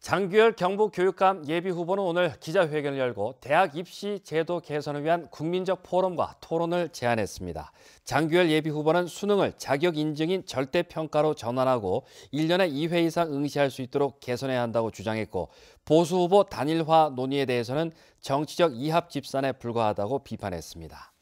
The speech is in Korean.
장규열 경북교육감 예비후보는 오늘 기자회견을 열고 대학 입시 제도 개선을 위한 국민적 포럼과 토론을 제안했습니다. 장규열 예비후보는 수능을 자격 인증인 절대평가로 전환하고 1년에 2회 이상 응시할 수 있도록 개선해야 한다고 주장했고 보수후보 단일화 논의에 대해서는 정치적 이합집산에 불과하다고 비판했습니다.